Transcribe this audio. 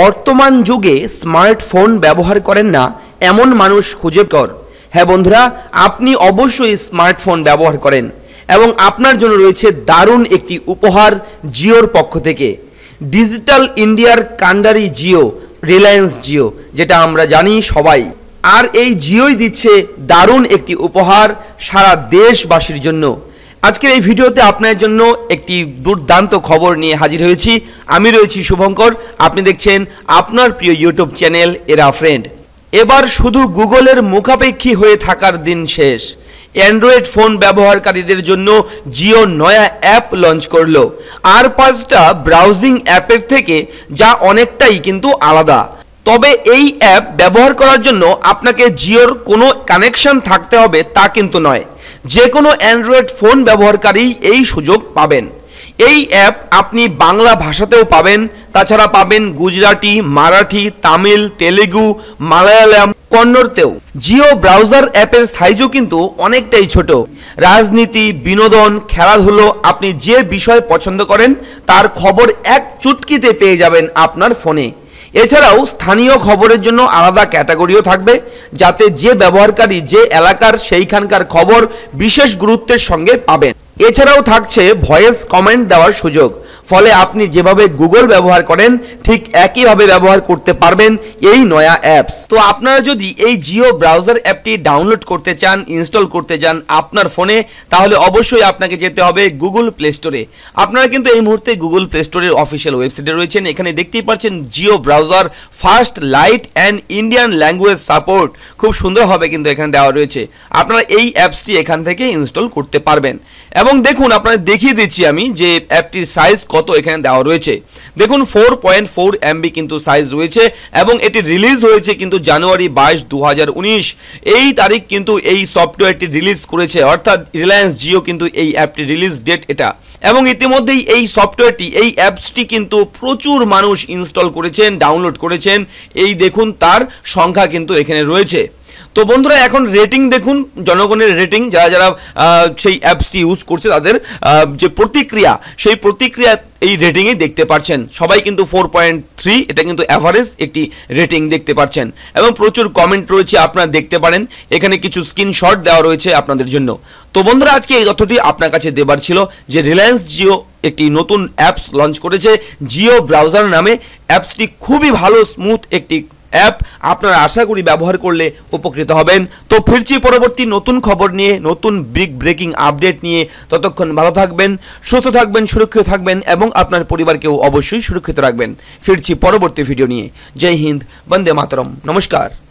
বর্তমান যুগে স্মার্টফোন ব্যবহার করেন না এমন মানুষ খুঁজে কর হ্যাঁ বন্ধুরা আপনি অবশ্যই স্মার্টফোন ব্যবহার করেন এবং আপনার জন্য রয়েছে দারুণ একটি উপহার জিওর পক্ষ থেকে ডিজিটাল ইন্ডিয়ার কান্ডারি জিও রিলায়েন্স জিও যেটা আমরা জানি সবাই আর এই জিওই দিচ্ছে দারুণ একটি উপহার সারা দেশবাসীর জন্য আজকের এই ভিডিওতে আপনার জন্য একটি দুর্দান্ত খবর নিয়ে হাজির হয়েছি আমি রয়েছি শুভঙ্কর আপনি দেখছেন আপনার প্রিয় ইউটিউব চ্যানেল এরা ফ্রেন্ড এবার শুধু গুগলের মুখাপেক্ষী হয়ে থাকার দিন শেষ অ্যান্ড্রয়েড ফোন ব্যবহারকারীদের জন্য জিও নয়া অ্যাপ লঞ্চ করলো আর পাঁচটা ব্রাউজিং অ্যাপের থেকে যা অনেকটাই কিন্তু আলাদা তবে এই অ্যাপ ব্যবহার করার জন্য আপনাকে জিওর কোনো কানেকশন থাকতে হবে তা কিন্তু নয় যে কোনো অ্যান্ড্রয়েড ফোন ব্যবহারকারী এই সুযোগ পাবেন এই অ্যাপ আপনি বাংলা ভাষাতেও পাবেন তাছাড়া পাবেন গুজরাটি মারাঠি তামিল তেলেগু মালায়ালাম কন্নড়তেও জিও ব্রাউজার অ্যাপের সাইজও কিন্তু অনেকটাই ছোট রাজনীতি বিনোদন খেলাধুলো আপনি যে বিষয় পছন্দ করেন তার খবর এক চুটকিতে পেয়ে যাবেন আপনার ফোনে এছাড়াও স্থানীয় খবরের জন্য আলাদা ক্যাটাগরিও থাকবে যাতে যে ব্যবহারকারী যে এলাকার সেইখানকার খবর বিশেষ গুরুত্বের সঙ্গে পাবেন এছাড়াও থাকছে ভয়েস কমেন্ট দেওয়ার সুযোগ ফলে আপনি যেভাবে গুগল ব্যবহার করেন ঠিক একইভাবে ব্যবহার করতে পারবেন এই নয়া অ্যাপস তো আপনারা যদি এই জিও ব্রাউজার অ্যাপটি ডাউনলোড করতে চান ইনস্টল করতে চান আপনার ফোনে তাহলে অবশ্যই আপনাকে যেতে হবে গুগল প্লে স্টোরে আপনারা কিন্তু এই মুহূর্তে গুগল প্লে স্টোরের অফিসিয়াল ওয়েবসাইটে রয়েছেন এখানে দেখতেই পাচ্ছেন Jio browser fast light and Indian language support খুব সুন্দরভাবে কিন্তু এখানে দেওয়া রয়েছে আপনারা এই অ্যাপসটি এখান থেকে ইনস্টল করতে পারবেন এবং দেখুন আপনাদের দেখিয়ে দিচ্ছি আমি যে অ্যাপটির সাইজ কত এখানে দেওয়া রয়েছে দেখুন ফোর পয়েন্ট ফোর এমবি কিন্তু সাইজ রয়েছে এবং এটি রিলিজ হয়েছে কিন্তু জানুয়ারি বাইশ দু এই তারিখ কিন্তু এই সফটওয়্যারটি রিলিজ করেছে অর্থাৎ রিলায়েন্স জিও কিন্তু এই অ্যাপটি রিলিজ ডেট এটা এবং ইতিমধ্যেই এই সফটওয়্যারটি এই অ্যাপসটি কিন্তু প্রচুর মানুষ ইনস্টল করেছেন ডাউনলোড করেছেন এই দেখুন তার সংখ্যা কিন্তু এখানে রয়েছে তো বন্ধুরা এখন রেটিং দেখুন জনগণের রেটিং যারা যারা সেই অ্যাপসটি ইউজ করছে তাদের যে প্রতিক্রিয়া সেই প্রতিক্রিয়া এই রেটিংয়ে দেখতে পাচ্ছেন সবাই কিন্তু ফোর পয়েন্ট থ্রি এটা কিন্তু অ্যাভারেজ একটি রেটিং দেখতে পাচ্ছেন এবং প্রচুর কমেন্ট রয়েছে আপনারা দেখতে পারেন এখানে কিছু স্ক্রিনশট দেওয়া রয়েছে আপনাদের জন্য তো বন্ধুরা আজকে এই তথ্যটি আপনার কাছে দেবার ছিল যে রিলায়েন্স জিও একটি নতুন অ্যাপস লঞ্চ করেছে জিও ব্রাউজার নামে অ্যাপসটি খুবই ভালো স্মুথ একটি অ্যাপ আপনারা আশা করি ব্যবহার করলে উপকৃত হবেন তো ফিরছি পরবর্তী নতুন খবর নিয়ে নতুন বিগ ব্রেকিং আপডেট নিয়ে ততক্ষণ ভালো থাকবেন সুস্থ থাকবেন সুরক্ষিত থাকবেন এবং আপনার পরিবারকেও অবশ্যই সুরক্ষিত রাখবেন ফিরছি পরবর্তী ভিডিও নিয়ে জয় হিন্দ বন্দে মাতরম নমস্কার